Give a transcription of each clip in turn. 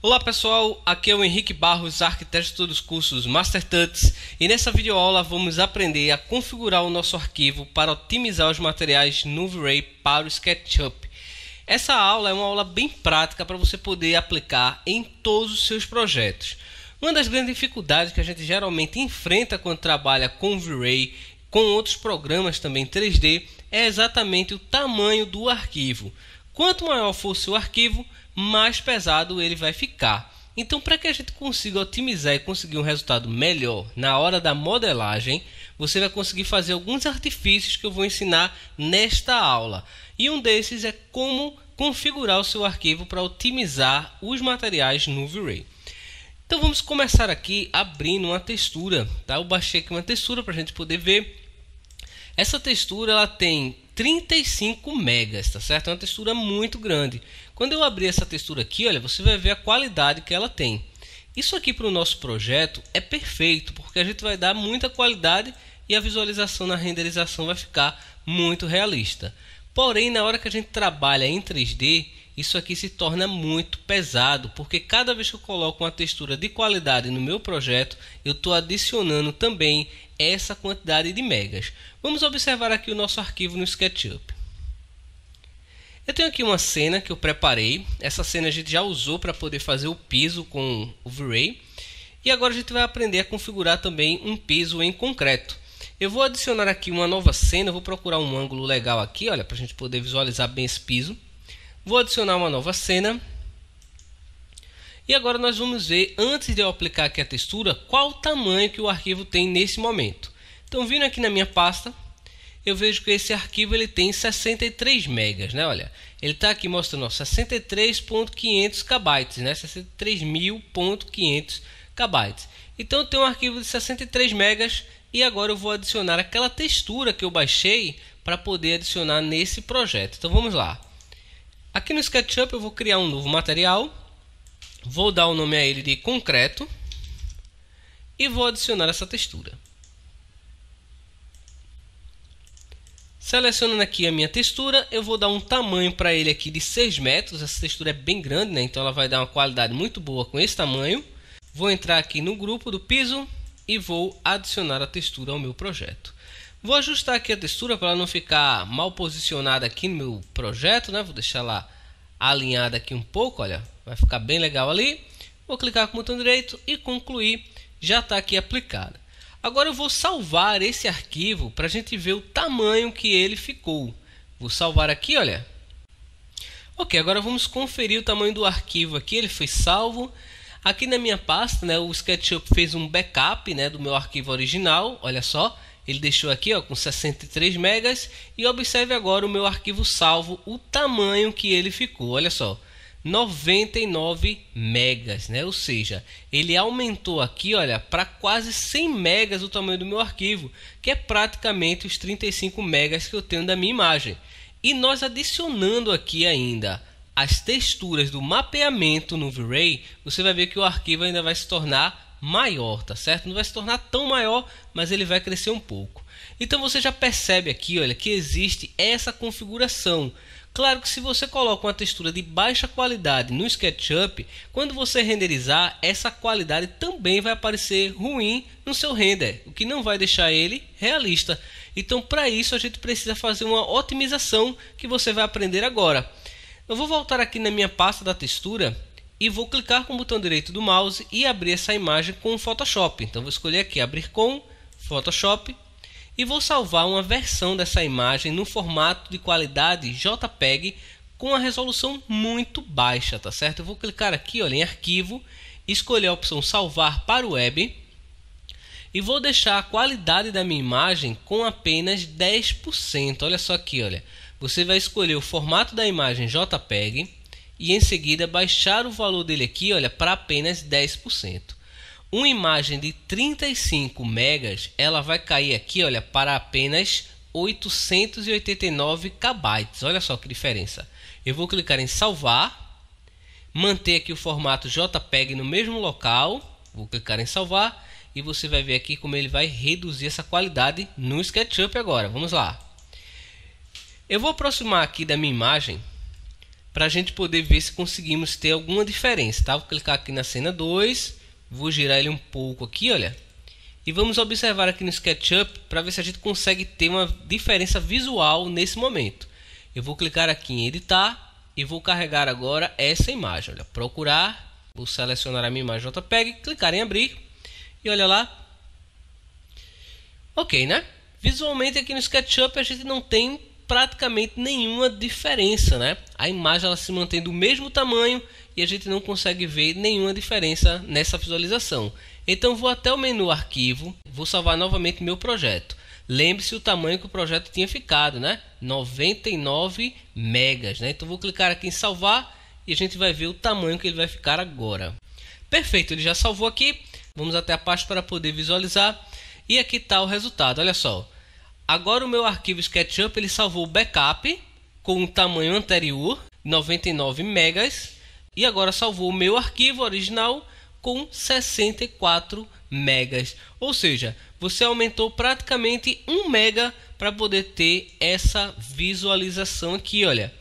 Olá pessoal, aqui é o Henrique Barros, arquiteto dos cursos Master Tuts, e nessa videoaula vamos aprender a configurar o nosso arquivo para otimizar os materiais no V-Ray para o SketchUp. Essa aula é uma aula bem prática para você poder aplicar em todos os seus projetos. Uma das grandes dificuldades que a gente geralmente enfrenta quando trabalha com V-Ray, com outros programas também 3D, é exatamente o tamanho do arquivo. Quanto maior for o seu arquivo, mais pesado ele vai ficar. Então, para que a gente consiga otimizar e conseguir um resultado melhor na hora da modelagem, você vai conseguir fazer alguns artifícios que eu vou ensinar nesta aula. E um desses é como configurar o seu arquivo para otimizar os materiais no V-Ray. Então vamos começar aqui abrindo uma textura, tá? Eu baixei aqui uma textura para a gente poder ver. Essa textura ela tem 35 megas, tá certo? É uma textura muito grande. Quando eu abrir essa textura aqui, olha, você vai ver a qualidade que ela tem. Isso aqui para o nosso projeto é perfeito, porque a gente vai dar muita qualidade e a visualização na renderização vai ficar muito realista. Porém, na hora que a gente trabalha em 3D, isso aqui se torna muito pesado, porque cada vez que eu coloco uma textura de qualidade no meu projeto, eu estou adicionando também essa quantidade de megas. Vamos observar aqui o nosso arquivo no SketchUp. Eu tenho aqui uma cena que eu preparei. Essa cena a gente já usou para poder fazer o piso com o V-Ray. E agora a gente vai aprender a configurar também um piso em concreto. Eu vou adicionar aqui uma nova cena, vou procurar um ângulo legal aqui, olha, para a gente poder visualizar bem esse piso. Vou adicionar uma nova cena. E agora nós vamos ver, antes de eu aplicar aqui a textura, qual o tamanho que o arquivo tem nesse momento. Então, vindo aqui na minha pasta, eu vejo que esse arquivo ele tem 63 megas, né? Olha, ele está aqui mostrando 63.500 KB, né? 63.500 KB. Então tem tenho um arquivo de 63 megas e agora eu vou adicionar aquela textura que eu baixei para poder adicionar nesse projeto. Então vamos lá. Aqui no SketchUp eu vou criar um novo material. Vou dar o nome a ele de concreto e vou adicionar essa textura. Selecionando aqui a minha textura, eu vou dar um tamanho para ele aqui de 6 metros. Essa textura é bem grande, né? Então ela vai dar uma qualidade muito boa com esse tamanho. Vou entrar aqui no grupo do piso e vou adicionar a textura ao meu projeto. Vou ajustar aqui a textura para não ficar mal posicionada aqui no meu projeto, né? Vou deixar ela alinhada aqui um pouco, olha. Vai ficar bem legal ali. Vou clicar com o botão direito e concluir. Já está aqui aplicada. Agora eu vou salvar esse arquivo para a gente ver o tamanho que ele ficou. Vou salvar aqui, olha. Ok, agora vamos conferir o tamanho do arquivo aqui. Ele foi salvo. Aqui na minha pasta, né, o SketchUp fez um backup né, do meu arquivo original. Olha só, ele deixou aqui ó, com 63 megas. E observe agora o meu arquivo salvo, o tamanho que ele ficou. Olha só, 99 megas, né? Ou seja, ele aumentou aqui, olha, para quase 100 megas o tamanho do meu arquivo, que é praticamente os 35 megas que eu tenho da minha imagem. E nós adicionando aqui ainda as texturas do mapeamento no V-Ray, você vai ver que o arquivo ainda vai se tornar maior, tá certo? Não vai se tornar tão maior, mas ele vai crescer um pouco. Então você já percebe aqui, olha, que existe essa configuração Claro que se você coloca uma textura de baixa qualidade no SketchUp, quando você renderizar, essa qualidade também vai aparecer ruim no seu render, o que não vai deixar ele realista. Então, para isso, a gente precisa fazer uma otimização que você vai aprender agora. Eu vou voltar aqui na minha pasta da textura e vou clicar com o botão direito do mouse e abrir essa imagem com o Photoshop. Então, vou escolher aqui abrir com Photoshop e vou salvar uma versão dessa imagem no formato de qualidade JPEG com a resolução muito baixa, tá certo? Eu vou clicar aqui olha, em arquivo, escolher a opção salvar para o web e vou deixar a qualidade da minha imagem com apenas 10%. Olha só aqui, olha. Você vai escolher o formato da imagem JPEG e em seguida baixar o valor dele aqui, olha, para apenas 10%. Uma imagem de 35 megas, ela vai cair aqui, olha, para apenas 889 KB. Olha só que diferença. Eu vou clicar em salvar, manter aqui o formato JPEG no mesmo local, vou clicar em salvar e você vai ver aqui como ele vai reduzir essa qualidade no SketchUp agora. Vamos lá. Eu vou aproximar aqui da minha imagem para a gente poder ver se conseguimos ter alguma diferença, tá? Vou clicar aqui na cena 2 Vou girar ele um pouco aqui, olha. E vamos observar aqui no SketchUp para ver se a gente consegue ter uma diferença visual nesse momento. Eu vou clicar aqui em editar e vou carregar agora essa imagem. Olha, procurar, vou selecionar a minha imagem JPEG, clicar em abrir e olha lá. Ok, né? Visualmente aqui no SketchUp a gente não tem praticamente nenhuma diferença, né? A imagem ela se mantém do mesmo tamanho e a gente não consegue ver nenhuma diferença nessa visualização. Então vou até o menu arquivo, vou salvar novamente meu projeto. Lembre-se o tamanho que o projeto tinha ficado, né? 99 megas, né? Então vou clicar aqui em salvar e a gente vai ver o tamanho que ele vai ficar agora. Perfeito, ele já salvou aqui. Vamos até a parte para poder visualizar e aqui está o resultado. Olha só. Agora o meu arquivo SketchUp ele salvou o backup com o tamanho anterior, 99 megas, e agora salvou o meu arquivo original com 64 megas. Ou seja, você aumentou praticamente 1 mega para poder ter essa visualização aqui, olha.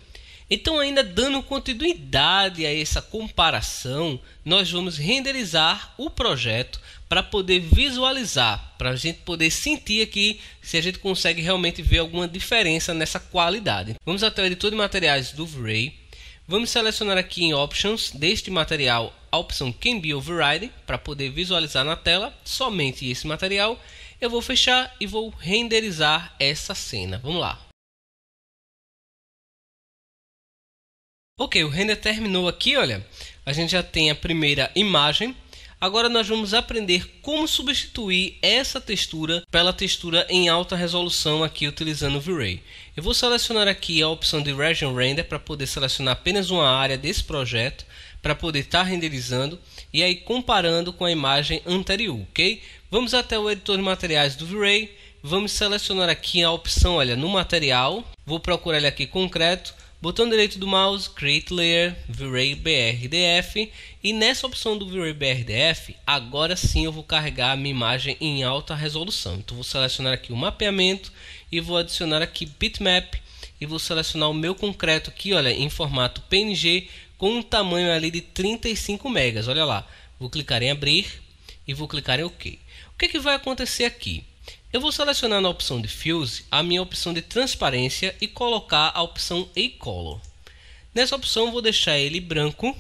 Então, ainda dando continuidade a essa comparação, nós vamos renderizar o projeto para poder visualizar, para a gente poder sentir aqui se a gente consegue realmente ver alguma diferença nessa qualidade. Vamos até o editor de materiais do Vray Vamos selecionar aqui em Options, deste material, a opção Can Be Override, para poder visualizar na tela somente esse material. Eu vou fechar e vou renderizar essa cena. Vamos lá. Ok, o render terminou aqui, olha. A gente já tem a primeira imagem Agora nós vamos aprender como substituir essa textura pela textura em alta resolução aqui utilizando o V-Ray. Eu vou selecionar aqui a opção de Region Render para poder selecionar apenas uma área desse projeto para poder estar tá renderizando e aí comparando com a imagem anterior, ok? Vamos até o editor de materiais do V-Ray, vamos selecionar aqui a opção, olha, no material, vou procurar ele aqui concreto, Botão direito do mouse, Create Layer, V-Ray BRDF e nessa opção do V-Ray BRDF, agora sim eu vou carregar a minha imagem em alta resolução. Então vou selecionar aqui o mapeamento e vou adicionar aqui bitmap e vou selecionar o meu concreto aqui, olha, em formato PNG com um tamanho ali de 35 megas, olha lá. Vou clicar em abrir e vou clicar em OK. O que, é que vai acontecer aqui? Eu vou selecionar na opção de Fuse a minha opção de transparência e colocar a opção A-Color. Nessa opção vou deixar ele branco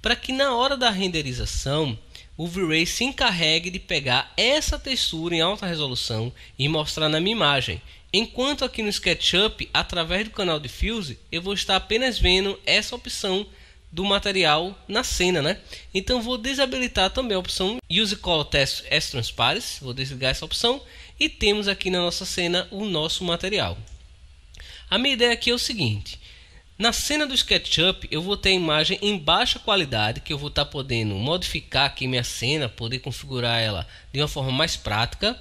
para que na hora da renderização o V-Ray se encarregue de pegar essa textura em alta resolução e mostrar na minha imagem. Enquanto aqui no SketchUp, através do canal de Fuse, eu vou estar apenas vendo essa opção do material na cena, né? Então vou desabilitar também a opção Use Color Text as Transpares, vou desligar essa opção e temos aqui na nossa cena o nosso material. A minha ideia aqui é o seguinte, na cena do SketchUp eu vou ter a imagem em baixa qualidade que eu vou estar tá podendo modificar aqui minha cena, poder configurar ela de uma forma mais prática.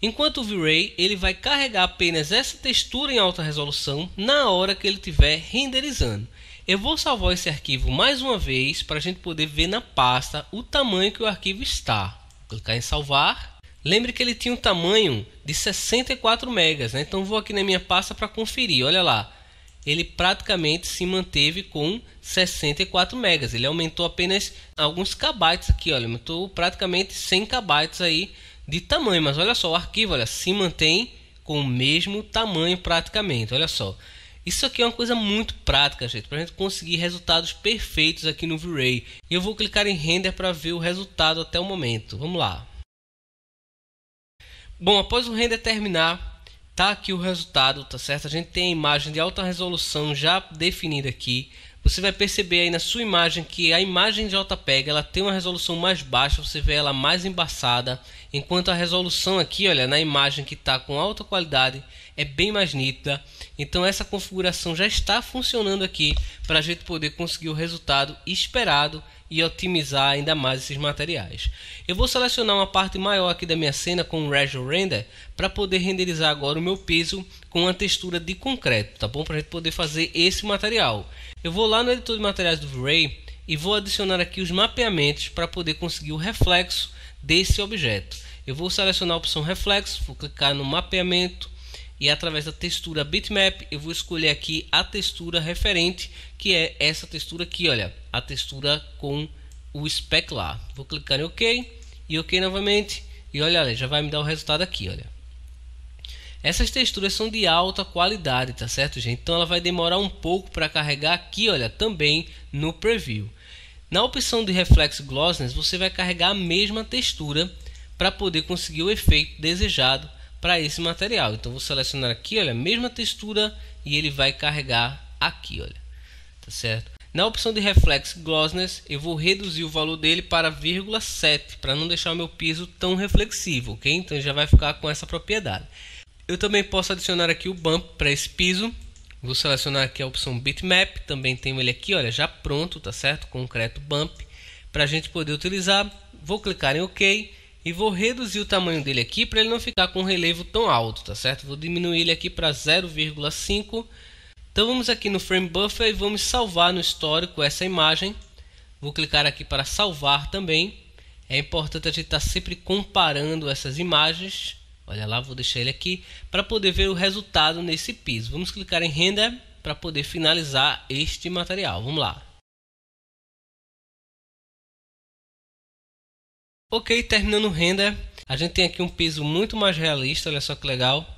Enquanto o V-Ray ele vai carregar apenas essa textura em alta resolução na hora que ele estiver renderizando. Eu vou salvar esse arquivo mais uma vez para a gente poder ver na pasta o tamanho que o arquivo está. Clicar em salvar. Lembre que ele tinha um tamanho de 64 megas, né? então vou aqui na minha pasta para conferir. Olha lá, ele praticamente se manteve com 64 megas. Ele aumentou apenas alguns KB aqui, olha, aumentou praticamente 100 KB aí de tamanho, mas olha só, o arquivo, olha, se mantém com o mesmo tamanho praticamente. Olha só. Isso aqui é uma coisa muito prática, gente, para a gente conseguir resultados perfeitos aqui no V-Ray. E eu vou clicar em Render para ver o resultado até o momento. Vamos lá. Bom, após o render terminar, tá aqui o resultado, tá certo? A gente tem a imagem de alta resolução já definida aqui você vai perceber aí na sua imagem que a imagem de JPEG ela tem uma resolução mais baixa, você vê ela mais embaçada, enquanto a resolução aqui, olha, na imagem que está com alta qualidade é bem mais nítida. Então essa configuração já está funcionando aqui para a gente poder conseguir o resultado esperado e otimizar ainda mais esses materiais. Eu vou selecionar uma parte maior aqui da minha cena com o Regio Render para poder renderizar agora o meu peso com a textura de concreto, tá bom? Para a gente poder fazer esse material. Eu vou lá no editor de materiais do V-Ray e vou adicionar aqui os mapeamentos para poder conseguir o reflexo desse objeto. Eu vou selecionar a opção reflexo, vou clicar no mapeamento, e é através da textura bitmap eu vou escolher aqui a textura referente que é essa textura aqui olha a textura com o lá vou clicar em ok e ok novamente e olha, já vai me dar o resultado aqui olha essas texturas são de alta qualidade tá certo gente então ela vai demorar um pouco para carregar aqui olha também no preview na opção de reflex glossiness você vai carregar a mesma textura para poder conseguir o efeito desejado para esse material. Então vou selecionar aqui, olha, a mesma textura e ele vai carregar aqui, olha. Tá certo? Na opção de Reflex glossness eu vou reduzir o valor dele para 0,7, para não deixar o meu piso tão reflexivo, ok? Então já vai ficar com essa propriedade. Eu também posso adicionar aqui o bump para esse piso. Vou selecionar aqui a opção Bitmap, também tenho ele aqui, olha, já pronto, tá certo? Concreto Bump, para a gente poder utilizar. Vou clicar em OK e vou reduzir o tamanho dele aqui para ele não ficar com um relevo tão alto, tá certo? Vou diminuir ele aqui para 0,5. Então vamos aqui no Frame Buffer e vamos salvar no histórico essa imagem. Vou clicar aqui para salvar também. É importante a gente estar tá sempre comparando essas imagens. Olha lá, vou deixar ele aqui para poder ver o resultado nesse piso. Vamos clicar em Render para poder finalizar este material. Vamos lá. Ok, terminando o render, a gente tem aqui um peso muito mais realista, olha só que legal.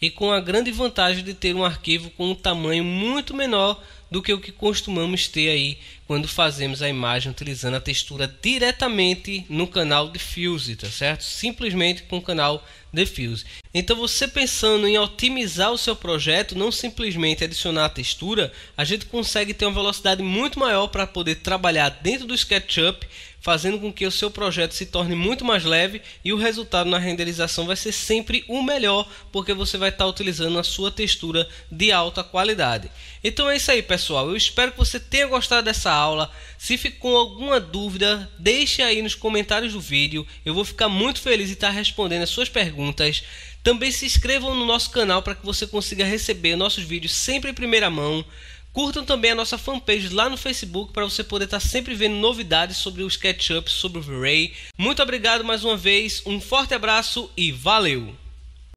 E com a grande vantagem de ter um arquivo com um tamanho muito menor do que o que costumamos ter aí quando fazemos a imagem utilizando a textura diretamente no canal de Diffuse, tá certo? Simplesmente com o canal de Diffuse. Então você pensando em otimizar o seu projeto, não simplesmente adicionar a textura, a gente consegue ter uma velocidade muito maior para poder trabalhar dentro do SketchUp fazendo com que o seu projeto se torne muito mais leve e o resultado na renderização vai ser sempre o melhor, porque você vai estar utilizando a sua textura de alta qualidade. Então é isso aí, pessoal. Eu espero que você tenha gostado dessa aula. Se ficou alguma dúvida, deixe aí nos comentários do vídeo. Eu vou ficar muito feliz em estar respondendo as suas perguntas. Também se inscrevam no nosso canal para que você consiga receber nossos vídeos sempre em primeira mão. Curtam também a nossa fanpage lá no Facebook para você poder estar tá sempre vendo novidades sobre os catch-ups, sobre o Ray. Muito obrigado mais uma vez, um forte abraço e valeu!